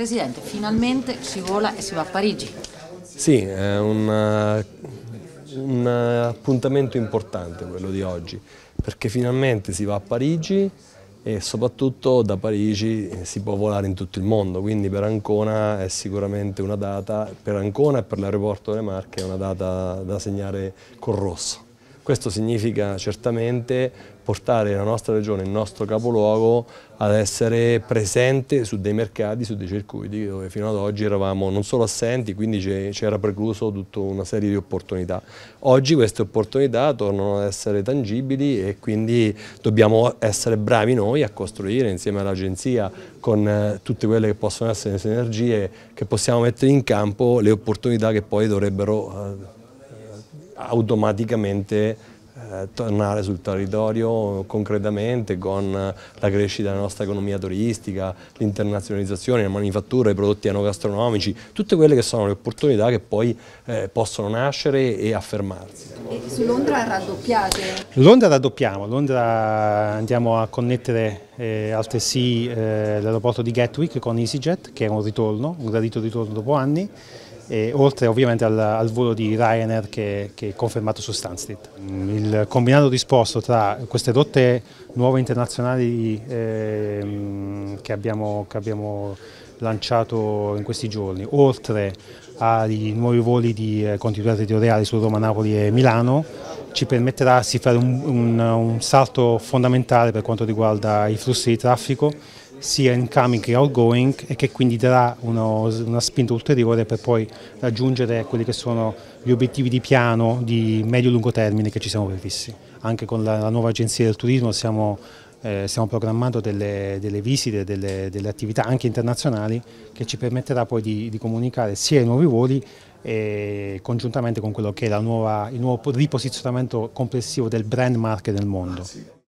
Presidente, finalmente si vola e si va a Parigi. Sì, è un, eh, un eh, appuntamento importante quello di oggi, perché finalmente si va a Parigi e soprattutto da Parigi eh, si può volare in tutto il mondo, quindi per Ancona è sicuramente una data, per Ancona e per l'aeroporto delle Marche è una data da segnare col rosso. Questo significa certamente portare la nostra regione, il nostro capoluogo ad essere presente su dei mercati, su dei circuiti dove fino ad oggi eravamo non solo assenti, quindi c'era precluso tutta una serie di opportunità. Oggi queste opportunità tornano ad essere tangibili e quindi dobbiamo essere bravi noi a costruire insieme all'agenzia con eh, tutte quelle che possono essere le sinergie che possiamo mettere in campo le opportunità che poi dovrebbero eh, automaticamente eh, tornare sul territorio concretamente con la crescita della nostra economia turistica, l'internazionalizzazione, la manifattura, i prodotti enogastronomici, tutte quelle che sono le opportunità che poi eh, possono nascere e affermarsi. E su Londra raddoppiate? Londra raddoppiamo, Londra andiamo a connettere eh, altresì eh, l'aeroporto di Gatwick con EasyJet che è un ritorno, un gradito ritorno dopo anni e oltre ovviamente al, al volo di Ryanair che, che, è confermato su Stansted. Mm, il combinato disposto tra queste rotte nuove internazionali eh, che abbiamo, che abbiamo lanciato in questi giorni, oltre ai nuovi voli di eh, continuità territoriale su Roma, Napoli e Milano, ci permetterà di fare un, un, un salto fondamentale per quanto riguarda i flussi di traffico sia incoming che outgoing e che quindi darà uno, una spinta ulteriore per poi raggiungere quelli che sono gli obiettivi di piano di medio-lungo termine che ci siamo prefissi. Anche con la, la nuova agenzia del turismo siamo eh, stiamo programmando delle, delle visite, delle, delle, attività anche internazionali che ci permetterà poi di, di comunicare sia i nuovi voli e congiuntamente con quello che è nuova, il nuovo riposizionamento complessivo del brand market nel mondo. Ah,